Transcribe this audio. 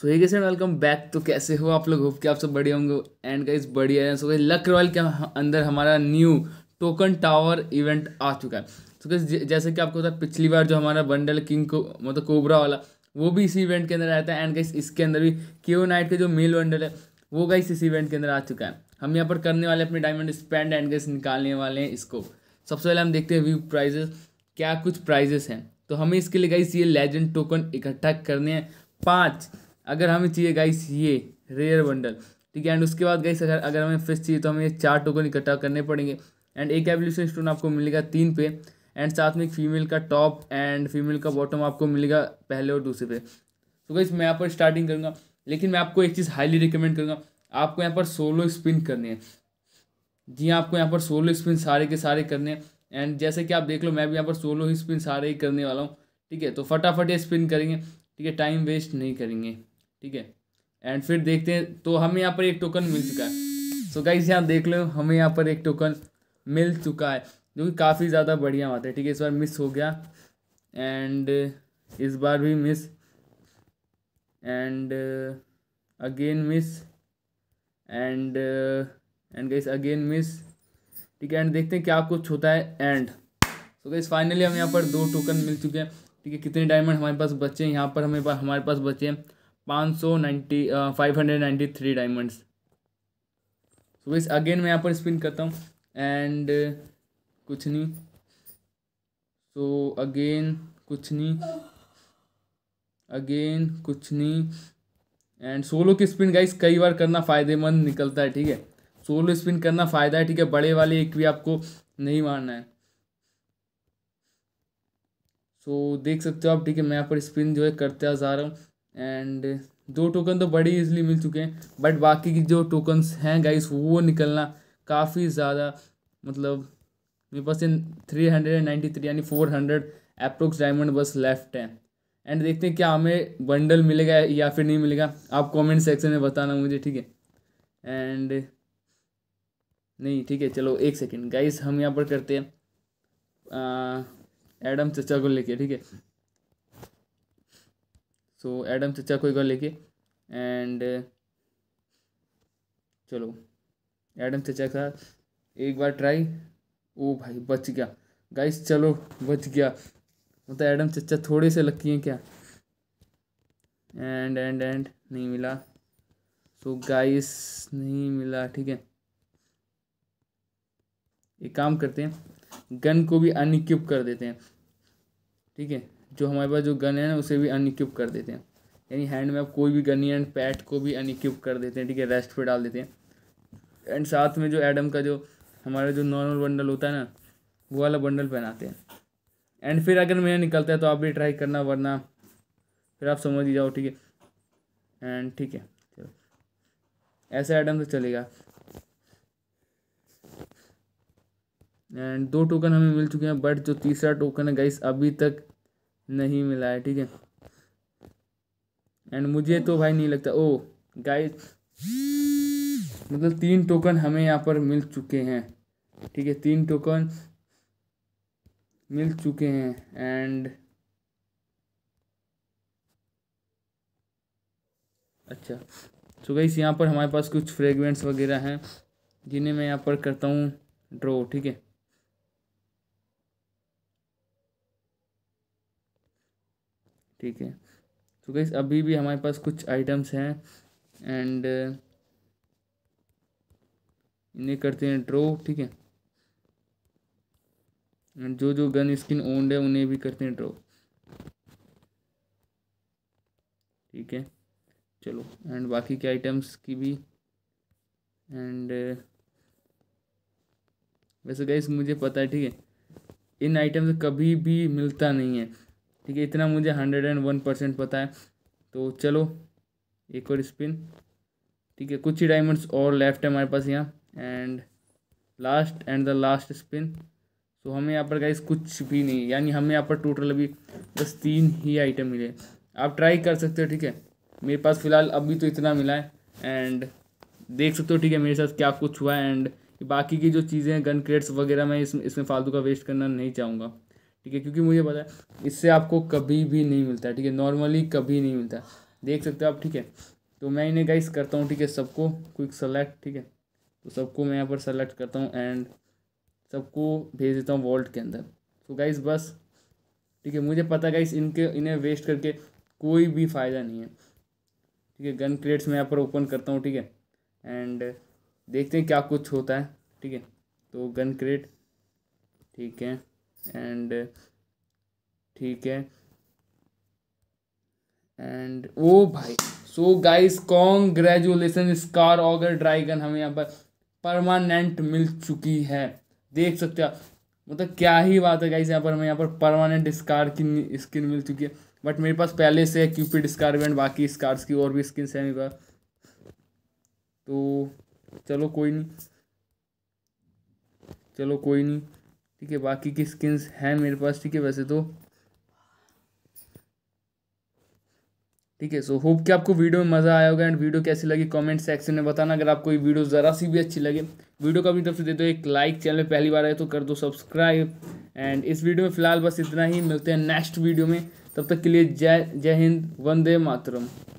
सो ये कैसे welcome back तो कैसे हो आप लोग होप के आप सब बढ़िया होंगे एंड गाइस बढ़िया है सो गई लक रॉयल के अंदर हमारा न्यू टोकन टावर इवेंट आ चुका है सो so, जैसे कि आपको पता पिछली बार जो हमारा बंडल किंग को मतलब कोबरा वाला वो भी इसी इवेंट के अंदर आया था एंड गाइस इसके अंदर भी ओ नाइट का जो मेल बंडल है वो गाइस इस इवेंट के अंदर आ चुका है हम यहाँ पर करने वाले अपने डायमंड स्पेंड एंड गाइस निकालने वाले हैं इसको सबसे पहले हम देखते हैं व्यू प्राइजेस क्या कुछ प्राइजेस हैं तो हमें इसके लिए गाइस ये लेजेंड टोकन इकट्ठा करने हैं पाँच अगर हमें चाहिए गाइस ये रेयर बंडल ठीक है एंड उसके बाद गाइस अगर अगर हमें फिश चाहिए तो हमें ये चार टोकन इकट्ठा करने पड़ेंगे एंड एक एवोल्यूशन स्टोन आपको मिलेगा तीन पे एंड साथ में एक फीमेल का टॉप एंड फीमेल का बॉटम आपको मिलेगा पहले और दूसरे पे तो गाइस मैं यहाँ पर स्टार्टिंग करूँगा लेकिन मैं आपको एक चीज़ हाईली रिकमेंड करूँगा आपको यहाँ पर सोलो स्पिन करने हैं जी हाँ, आपको यहाँ पर सोलो स्पिन सारे के सारे करने हैं एंड जैसे कि आप देख लो मैं भी यहाँ पर सोलो ही स्पिन सारे ही करने वाला हूँ ठीक है तो फटाफट ये स्पिन करेंगे ठीक है टाइम वेस्ट नहीं करेंगे ठीक है एंड फिर देखते हैं तो हमें यहाँ पर एक टोकन मिल चुका है सो गाइस यहाँ देख लो हमें यहाँ पर एक टोकन मिल चुका है जो कि काफ़ी ज़्यादा बढ़िया बात है ठीक है इस बार मिस हो गया एंड इस बार भी miss and again miss and and guys again miss ठीक है एंड देखते हैं क्या कुछ होता है एंड सो गाइस फाइनली हमें यहाँ पर दो टोकन मिल चुके हैं ठीक है कितने डायमंड हमारे पास बचे हैं यहाँ पर हमें पास हमारे पास बचे हैं पाँच सौ five hundred ninety three diamonds so बस अगेन मैं यहाँ पर स्पिन करता हूँ एंड कुछ नहीं सो so, अगेन कुछ नहीं अगेन कुछ नहीं एंड सोलो की स्पिन गाइस कई बार करना फ़ायदेमंद निकलता है ठीक है सोलो स्पिन करना फ़ायदा है ठीक है बड़े वाले एक भी आपको नहीं मारना है सो so, देख सकते हो आप ठीक है मैं यहाँ पर स्पिन जो है करते जा रहा हूँ एंड दो टोकन तो बड़े ईजिली मिल चुके हैं बट बाकी की जो टोकन्स हैं गाइस वो निकलना काफ़ी ज़्यादा मतलब मेरे पास three hundred and ninety three यानी फोर हंड्रेड एप्रोक्स डायमंड बस लेफ्ट हैं एंड देखते हैं क्या हमें बंडल मिलेगा या फिर नहीं मिलेगा आप कमेंट सेक्शन में बताना मुझे ठीक है एंड नहीं ठीक है चलो एक सेकेंड गाइस हम यहाँ पर करते हैं एडम चचा को लेके ठीक है सो एडम चचा को एक बार लेके एंड चलो एडम चचा का एक बार ट्राई ओ भाई बच गया गाइस चलो बच गया मतलब एडम चचा थोड़े से लकी हैं क्या एंड एंड एंड नहीं मिला सो so, गाइस नहीं मिला ठीक है एक काम करते हैं गन को भी अनिक्यूब कर देते हैं ठीक है जो हमारे पास जो गन है ना उसे भी अनइक्यूब कर देते हैं यानी हैंड में आप कोई भी गन एंड पैट को भी अनइक्यूब कर देते हैं ठीक है रेस्ट पे डाल देते हैं एंड साथ में जो एडम का जो हमारा जो नॉर्मल बंडल होता है ना वो वाला बंडल पहनाते हैं एंड फिर अगर मेरा निकलता है तो आप भी ट्राई करना वरना फिर आप समझ ही जाओ ठीक है एंड ठीक है चलो ऐसा आइटम तो चलेगा एंड दो टोकन हमें मिल चुके हैं बट जो तीसरा टोकन है गाइस अभी तक नहीं मिला है ठीक है एंड मुझे तो भाई नहीं लगता ओ गाइस मतलब तीन टोकन हमें यहाँ पर मिल चुके हैं ठीक है तीन टोकन मिल चुके हैं एंड अच्छा सो तो गाइस यहाँ पर हमारे पास कुछ फ्रेगमेंट्स वगैरह हैं जिन्हें मैं यहाँ पर करता हूँ ड्रॉ ठीक है ठीक है तो गई अभी भी हमारे पास कुछ आइटम्स हैं एंड इन्हें करते हैं ड्रो ठीक है एंड जो जो गन स्किन ओन्ड है उन्हें भी करते हैं ड्रो ठीक है चलो एंड बाकी के आइटम्स की भी एंड वैसे गाइस मुझे पता है ठीक है इन आइटम्स कभी भी मिलता नहीं है ठीक है इतना मुझे हंड्रेड एंड वन परसेंट पता है तो चलो एक और स्पिन ठीक है कुछ ही डायमंड्स और लेफ्ट है हमारे पास यहाँ and last and the last spin so हमें यहाँ पर गाइस कुछ भी नहीं यानी हमें यहाँ पर टोटल अभी बस तीन ही आइटम मिले आप ट्राई कर सकते हो ठीक है मेरे पास फ़िलहाल अभी तो इतना मिला है एंड देख सकते हो ठीक है मेरे साथ क्या कुछ हुआ है एंड बाकी की जो चीज़ें हैं गन क्रेट्स वगैरह मैं इसमें इसमें फालतू का वेस्ट करना नहीं चाहूँगा ठीक है क्योंकि मुझे पता है इससे आपको कभी भी नहीं मिलता ठीक है नॉर्मली कभी नहीं मिलता देख सकते हो आप ठीक है तो मैं इन्हें गाइस करता हूँ ठीक है सबको क्विक सेलेक्ट ठीक है तो सबको मैं यहाँ पर सेलेक्ट करता हूँ एंड सबको भेज देता हूँ वॉल्ट के अंदर तो गाइस बस ठीक है मुझे पता गाइस इनके इन्हें वेस्ट करके कोई भी फ़ायदा नहीं है ठीक है गन क्रेट्स मैं यहाँ पर ओपन करता हूँ ठीक है एंड देखते हैं क्या कुछ होता है ठीक है तो गन क्रेट ठीक है एंड ठीक है एंड ओ भाई so guys congratulation scar auger dragon हमें यहाँ पर परमानेंट मिल चुकी है देख सकते हो मतलब क्या ही बात है गाइस यहाँ पर हमें यहाँ पर परमानेंट स्कार की स्किन मिल चुकी है बट मेरे पास पहले से है क्यूपिड स्कार बाकी स्कार्स की और भी स्किन है मेरे पास तो चलो कोई नहीं चलो कोई नहीं ठीक है बाकी की स्किन्स हैं मेरे पास ठीक है वैसे तो ठीक है सो होप कि आपको वीडियो में मज़ा आया होगा एंड वीडियो कैसी लगी कमेंट सेक्शन में बताना अगर आपको ये वीडियो ज़रा सी भी अच्छी लगे वीडियो का अपनी तरफ से दे दो एक लाइक चैनल पहली बार आए तो कर दो सब्सक्राइब एंड इस वीडियो में फ़िलहाल बस इतना ही मिलते हैं नेक्स्ट वीडियो में तब तक के लिए जय जय हिंद वंदे मातरम